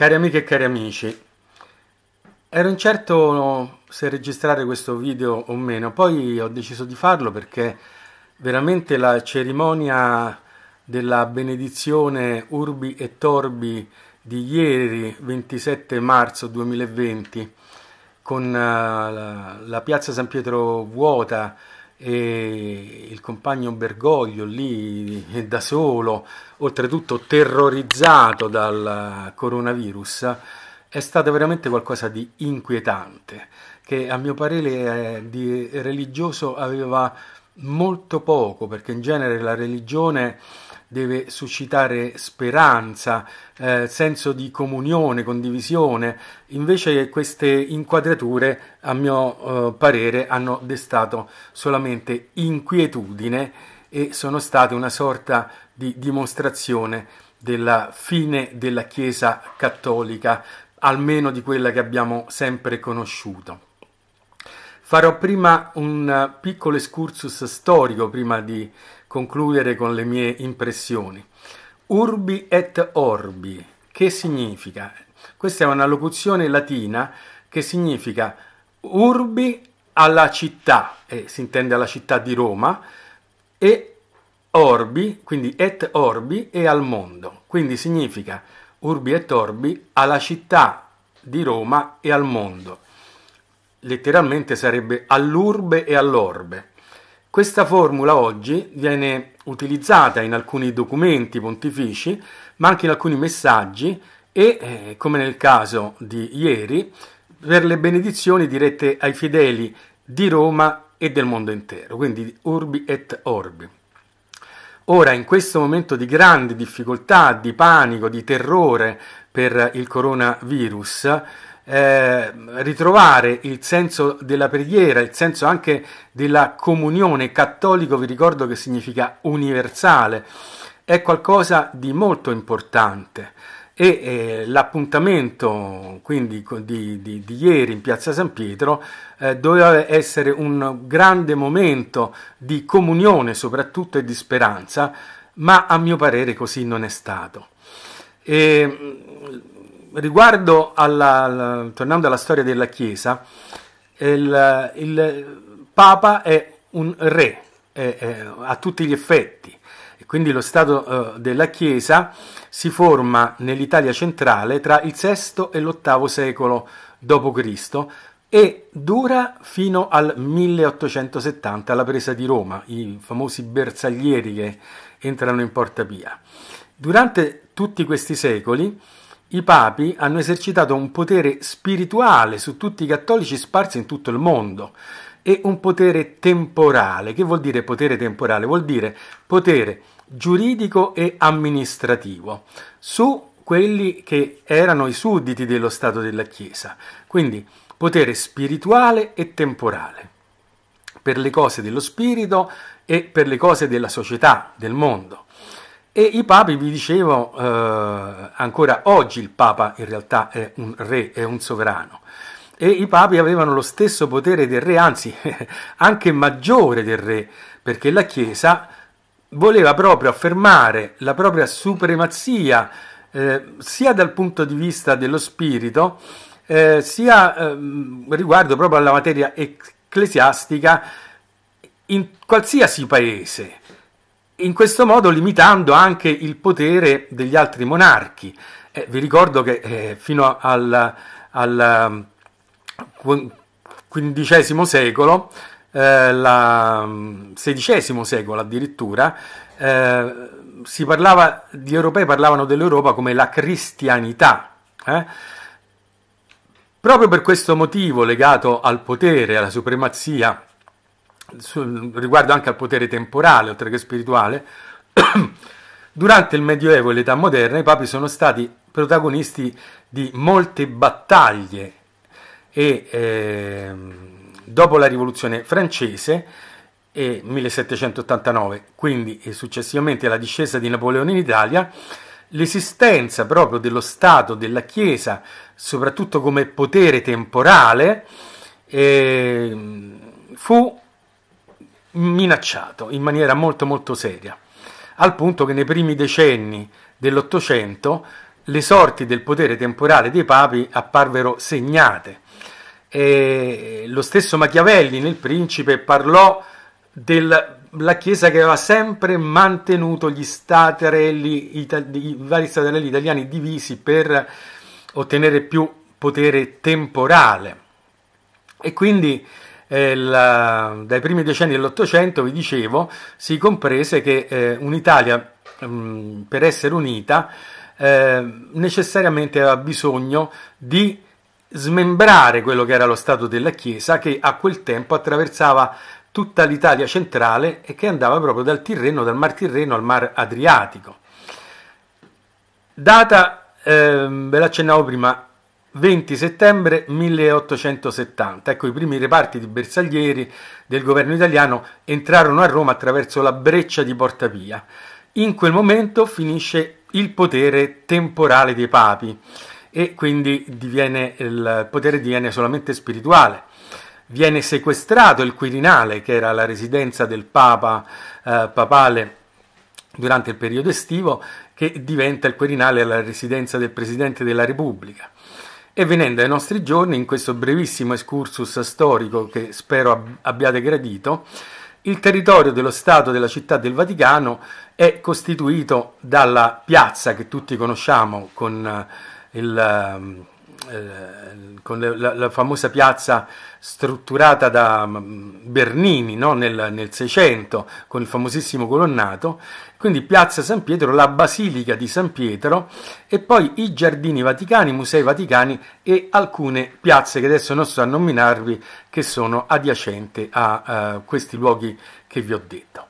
Cari amiche e cari amici, ero incerto se registrare questo video o meno, poi ho deciso di farlo perché veramente la cerimonia della benedizione Urbi e Torbi di ieri 27 marzo 2020 con eh, la piazza San Pietro vuota e il compagno Bergoglio lì eh, da solo, oltretutto terrorizzato dal coronavirus, è stato veramente qualcosa di inquietante, che a mio parere eh, di religioso aveva molto poco, perché in genere la religione deve suscitare speranza, eh, senso di comunione, condivisione. Invece queste inquadrature, a mio eh, parere, hanno destato solamente inquietudine e sono state una sorta di dimostrazione della fine della Chiesa cattolica, almeno di quella che abbiamo sempre conosciuto. Farò prima un piccolo excursus storico prima di concludere con le mie impressioni. Urbi et orbi, che significa? Questa è una locuzione latina che significa urbi alla città, e eh, si intende alla città di Roma, e orbi, quindi et orbi, e al mondo. Quindi significa urbi et orbi alla città di Roma e al mondo. Letteralmente sarebbe all'urbe e all'orbe. Questa formula oggi viene utilizzata in alcuni documenti pontifici, ma anche in alcuni messaggi e, eh, come nel caso di ieri, per le benedizioni dirette ai fedeli di Roma e del mondo intero, quindi urbi et orbi. Ora, in questo momento di grande difficoltà, di panico, di terrore per il coronavirus, eh, ritrovare il senso della preghiera, il senso anche della comunione cattolico, vi ricordo che significa universale, è qualcosa di molto importante. E eh, l'appuntamento quindi di, di, di, ieri in piazza San Pietro eh, doveva essere un grande momento di comunione soprattutto e di speranza, ma a mio parere così non è stato. E, riguardo alla, alla, tornando alla storia della Chiesa, il, il Papa è un re è, è, a tutti gli effetti e quindi lo Stato eh, della Chiesa si forma nell'Italia centrale tra il VI e l'VIII secolo d.C. e dura fino al 1870, alla presa di Roma, i famosi bersaglieri che entrano in Porta Pia. Durante tutti questi secoli i papi hanno esercitato un potere spirituale su tutti i cattolici sparsi in tutto il mondo e un potere temporale. Che vuol dire potere temporale? Vuol dire potere giuridico e amministrativo su quelli che erano i sudditi dello Stato della Chiesa. Quindi potere spirituale e temporale per le cose dello spirito e per le cose della società, del mondo. E i papi, vi dicevo, eh, ancora oggi il papa in realtà è un re, è un sovrano. E i papi avevano lo stesso potere del re, anzi anche maggiore del re, perché la Chiesa voleva proprio affermare la propria supremazia eh, sia dal punto di vista dello spirito, eh, sia eh, riguardo proprio alla materia ecclesiastica in qualsiasi paese in questo modo limitando anche il potere degli altri monarchi. Eh, vi ricordo che eh, fino al, al, XV um, secolo, eh, la, XVI um, secolo addirittura, eh, parlava, gli europei parlavano dell'Europa come la cristianità. Eh. Proprio per questo motivo legato al potere, alla supremazia riguardo anche al potere temporale, oltre che spirituale, durante il Medioevo e l'età moderna i papi sono stati protagonisti di molte battaglie e eh, dopo la rivoluzione francese e 1789, quindi e successivamente alla discesa di Napoleone in Italia, l'esistenza proprio dello Stato, della Chiesa, soprattutto come potere temporale, eh, fu minacciato in maniera molto molto seria, al punto che nei primi decenni dell'Ottocento le sorti del potere temporale dei papi apparvero segnate. E lo stesso Machiavelli nel Principe parlò della Chiesa che aveva sempre mantenuto gli staterelli, i vari staterelli italiani divisi per ottenere più potere temporale. E quindi eh, la, dai primi decenni dell'Ottocento, vi dicevo, si comprese che eh, un'Italia mh, mm, per essere unita eh, necessariamente aveva bisogno di smembrare quello che era lo Stato della Chiesa che a quel tempo attraversava tutta l'Italia centrale e che andava proprio dal Tirreno, dal Mar Tirreno al Mar Adriatico. Data, eh, ve l'accennavo prima, 20 settembre 1870. Ecco, i primi reparti di bersaglieri del governo italiano entrarono a Roma attraverso la breccia di Porta Pia. In quel momento finisce il potere temporale dei papi e quindi diviene, il potere diviene solamente spirituale. Viene sequestrato il Quirinale, che era la residenza del Papa eh, papale durante il periodo estivo, che diventa il Quirinale la residenza del Presidente della Repubblica. E venendo ai nostri giorni, in questo brevissimo excursus storico che spero abbiate gradito, il territorio dello Stato della Città del Vaticano è costituito dalla piazza che tutti conosciamo con eh, il ehm, eh, con le, la, la, famosa piazza strutturata da mm, Bernini no? nel Seicento, con il famosissimo colonnato, quindi piazza San Pietro, la Basilica di San Pietro e poi i giardini vaticani, i musei vaticani e alcune piazze che adesso non sto a nominarvi che sono adiacenti a uh, questi luoghi che vi ho detto.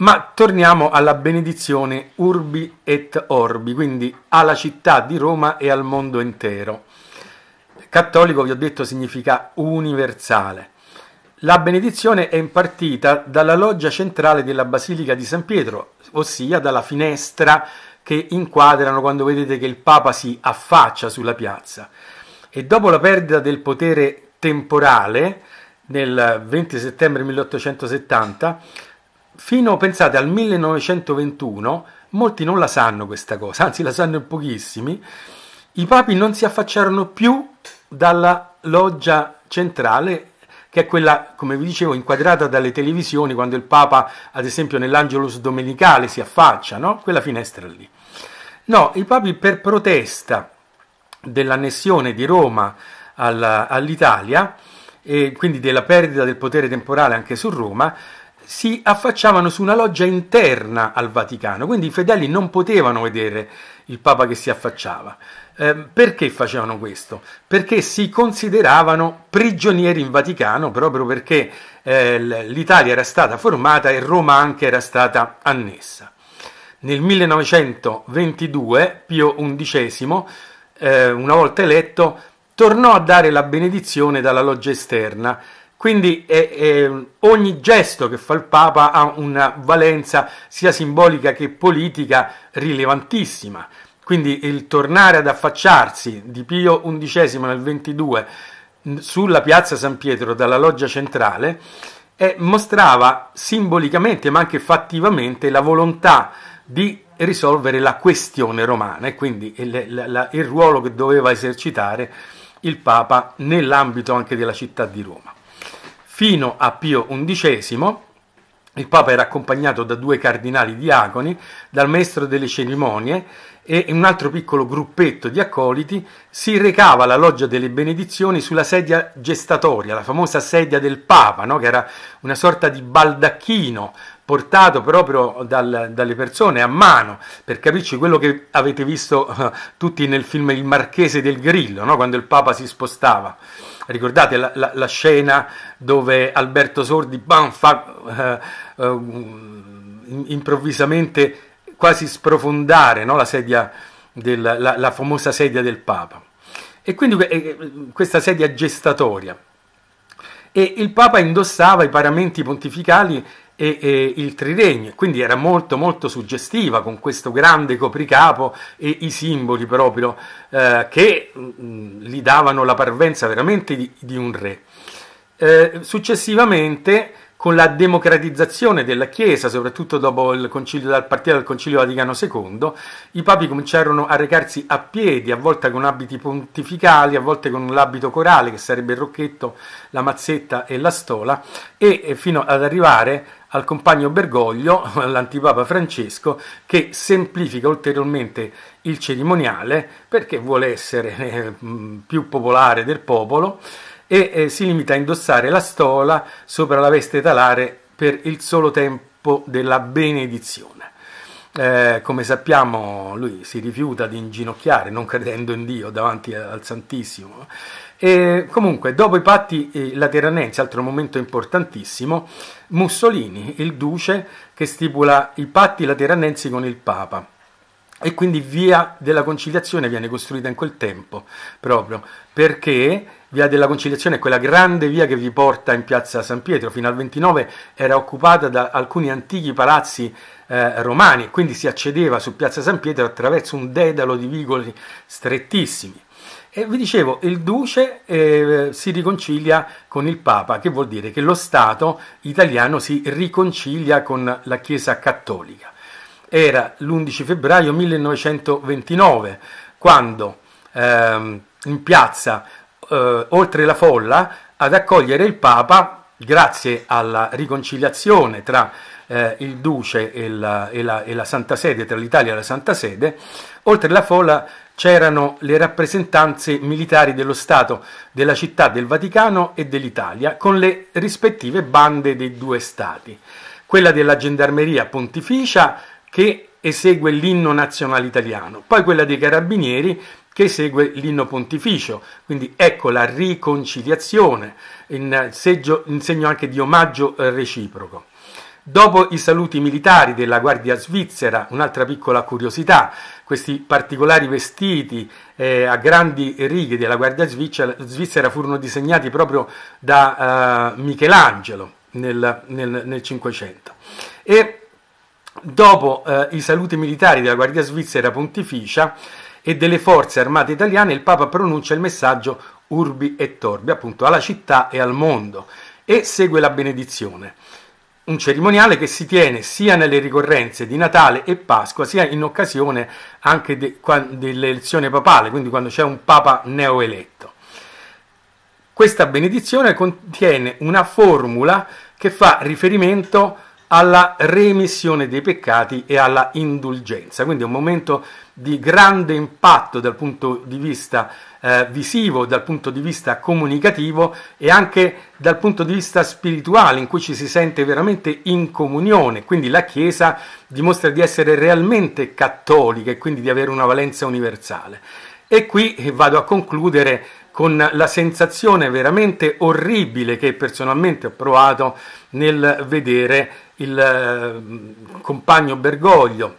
Ma torniamo alla benedizione urbi et orbi, quindi alla città di Roma e al mondo intero. Cattolico, vi ho detto, significa universale. La benedizione è impartita dalla loggia centrale della Basilica di San Pietro, ossia dalla finestra che inquadrano quando vedete che il Papa si affaccia sulla piazza. E dopo la perdita del potere temporale, nel 20 settembre 1870, fino, pensate, al 1921, molti non la sanno questa cosa, anzi la sanno pochissimi, i papi non si affacciarono più dalla loggia centrale che è quella, come vi dicevo, inquadrata dalle televisioni quando il Papa, ad esempio, nell'Angelus domenicale si affaccia, no? quella finestra lì. No, i papi per protesta dell'annessione di Roma all'Italia, e quindi della perdita del potere temporale anche su Roma, si affacciavano su una loggia interna al Vaticano, quindi i fedeli non potevano vedere il Papa che si affacciava. Eh, perché facevano questo? Perché si consideravano prigionieri in Vaticano proprio perché eh, l'Italia era stata formata e Roma anche era stata annessa. Nel 1922 Pio XI, eh, una volta eletto, tornò a dare la benedizione dalla loggia esterna quindi eh, eh, ogni gesto che fa il Papa ha una valenza sia simbolica che politica rilevantissima. Quindi il tornare ad affacciarsi di Pio XI nel 22 sulla piazza San Pietro dalla loggia centrale eh, mostrava simbolicamente ma anche fattivamente la volontà di risolvere la questione romana e quindi il, il, il ruolo che doveva esercitare il Papa nell'ambito anche della città di Roma fino a Pio XI, il Papa era accompagnato da due cardinali diaconi, dal maestro delle cerimonie e un altro piccolo gruppetto di accoliti si recava alla loggia delle benedizioni sulla sedia gestatoria, la famosa sedia del Papa, no? che era una sorta di baldacchino portato proprio dal, dalle persone a mano, per capirci quello che avete visto eh, tutti nel film Il Marchese del Grillo, no? quando il Papa si spostava. Ricordate la, la, la scena dove Alberto Sordi bam, fa uh, uh, improvvisamente quasi sprofondare no? la, sedia del, la, la, famosa sedia del Papa. E quindi eh, questa sedia gestatoria. E il Papa indossava i paramenti pontificali e, e il triregno, quindi era molto molto suggestiva con questo grande copricapo e i simboli proprio eh, che mh, mm, mm, gli davano la parvenza veramente di, di un re. Eh, successivamente con la democratizzazione della Chiesa, soprattutto dopo il concilio, dal partito del Concilio Vaticano II, i papi cominciarono a recarsi a piedi, a volte con abiti pontificali, a volte con l'abito corale, che sarebbe il rocchetto, la mazzetta e la stola, e fino ad arrivare al compagno Bergoglio, l'antipapa Francesco, che semplifica ulteriormente il cerimoniale perché vuole essere eh, mm, più popolare del popolo e eh, si limita a indossare la stola sopra la veste talare per il solo tempo della benedizione. Eh, come sappiamo, lui si rifiuta di inginocchiare, non credendo in Dio davanti al Santissimo, e comunque, dopo i patti eh, lateranensi, altro momento importantissimo, Mussolini, il duce, che stipula i patti lateranensi con il Papa. E quindi via della conciliazione viene costruita in quel tempo, proprio perché via della conciliazione è quella grande via che vi porta in piazza San Pietro, fino al 29 era occupata da alcuni antichi palazzi eh, romani, quindi si accedeva su piazza San Pietro attraverso un dedalo di vicoli strettissimi e vi dicevo, il duce eh, si riconcilia con il Papa, che vuol dire che lo Stato italiano si riconcilia con la Chiesa cattolica. Era l'11 febbraio 1929 quando ehm, in piazza eh, oltre la folla ad accogliere il Papa, grazie alla riconciliazione tra eh, il Duce e la, e, la, e la Santa Sede, tra l'Italia e la Santa Sede, oltre la folla c'erano le rappresentanze militari dello Stato, della città del Vaticano e dell'Italia, con le rispettive bande dei due Stati. Quella della Gendarmeria Pontificia che esegue l'inno nazionale italiano, poi quella dei Carabinieri che esegue l'inno pontificio. Quindi ecco la riconciliazione, in, seggio, in segno anche di omaggio reciproco. Dopo i saluti militari della Guardia Svizzera, un'altra piccola curiosità, questi particolari vestiti eh, a grandi righe della Guardia Svizzera furono disegnati proprio da eh, Michelangelo nel, Cinquecento. E dopo eh, i saluti militari della Guardia Svizzera pontificia e delle forze armate italiane, il Papa pronuncia il messaggio Urbi e Torbi, appunto alla città e al mondo, e segue la benedizione un cerimoniale che si tiene sia nelle ricorrenze di Natale e Pasqua, sia in occasione anche de, qua, dell'elezione papale, quindi quando c'è un papa neoeletto. Questa benedizione contiene una formula che fa riferimento alla remissione dei peccati e alla indulgenza, quindi è un momento di grande impatto dal punto di vista eh, visivo, dal punto di vista comunicativo e anche dal punto di vista spirituale in cui ci si sente veramente in comunione, quindi la Chiesa dimostra di essere realmente cattolica e quindi di avere una valenza universale. E qui vado a concludere con la sensazione veramente orribile che personalmente ho provato nel vedere il eh, compagno Bergoglio,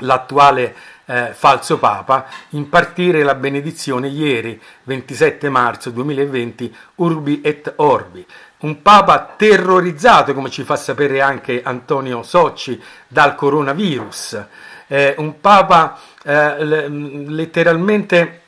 l'attuale eh, falso Papa, impartire la benedizione ieri, 27 marzo 2020, urbi et orbi. Un Papa terrorizzato, come ci fa sapere anche Antonio Socci, dal coronavirus. Eh, un Papa eh, mm, letteralmente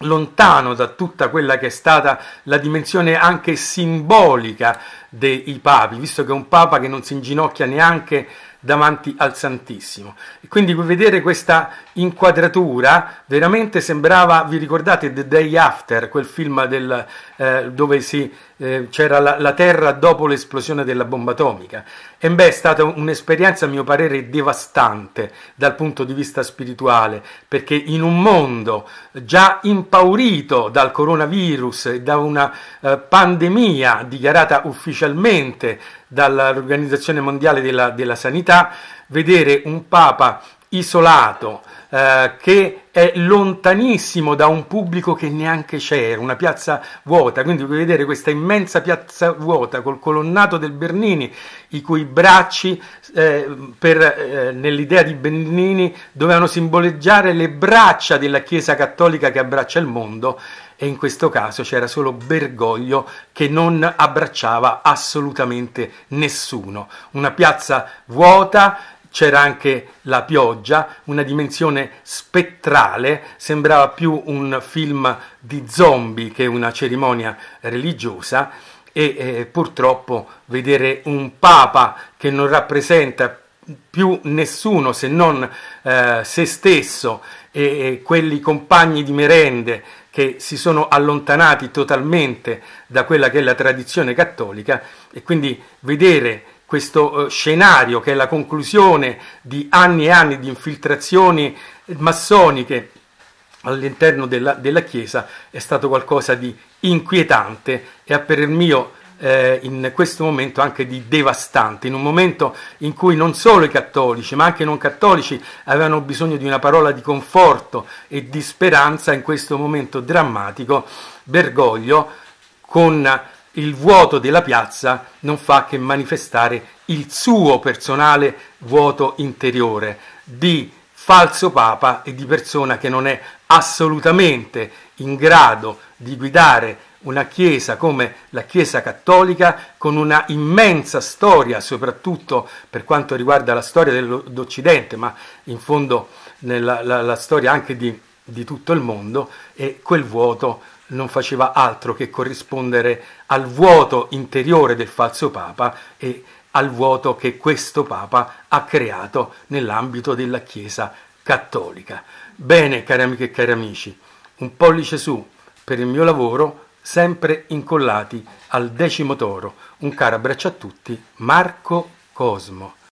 lontano da tutta quella che è stata la dimensione anche simbolica dei papi, visto che un papa che non si inginocchia neanche davanti al Santissimo. E quindi vedere questa inquadratura veramente sembrava, vi ricordate The Day After, quel film del, eh, dove si eh, c'era la, la, Terra dopo l'esplosione della bomba atomica. E beh, è stata un'esperienza, a mio parere, devastante dal punto di vista spirituale, perché in un mondo già impaurito dal coronavirus e da una eh, pandemia dichiarata ufficialmente dall'Organizzazione Mondiale della, della Sanità, vedere un Papa isolato, eh, che è lontanissimo da un pubblico che neanche c'era, una piazza vuota, quindi puoi vedere questa immensa piazza vuota col colonnato del Bernini, i cui bracci, eh, per, eh, nell'idea di Bernini, dovevano simboleggiare le braccia della Chiesa Cattolica che abbraccia il mondo e in questo caso c'era solo Bergoglio che non abbracciava assolutamente nessuno. Una piazza vuota c'era anche la pioggia, una dimensione spettrale, sembrava più un film di zombie che una cerimonia religiosa e eh, purtroppo vedere un papa che non rappresenta più nessuno se non eh, se stesso e, e quelli compagni di merende che si sono allontanati totalmente da quella che è la tradizione cattolica e quindi vedere questo eh, scenario che è la conclusione di anni e anni di infiltrazioni massoniche all'interno della, della, Chiesa è stato qualcosa di inquietante e a per il mio eh, in questo momento anche di devastante, in un momento in cui non solo i cattolici ma anche i non cattolici avevano bisogno di una parola di conforto e di speranza in questo momento drammatico, Bergoglio con il vuoto della piazza non fa che manifestare il suo personale vuoto interiore di falso papa e di persona che non è assolutamente in grado di guidare una Chiesa come la Chiesa cattolica, con una immensa storia, soprattutto per quanto riguarda la storia dell'Occidente, ma in fondo nella, la, la storia anche di, di tutto il mondo e quel vuoto non faceva altro che corrispondere al vuoto interiore del falso Papa e al vuoto che questo Papa ha creato nell'ambito della Chiesa cattolica. Bene, cari amiche e cari amici, un pollice su per il mio lavoro, sempre incollati al decimo toro. Un caro abbraccio a tutti, Marco Cosmo.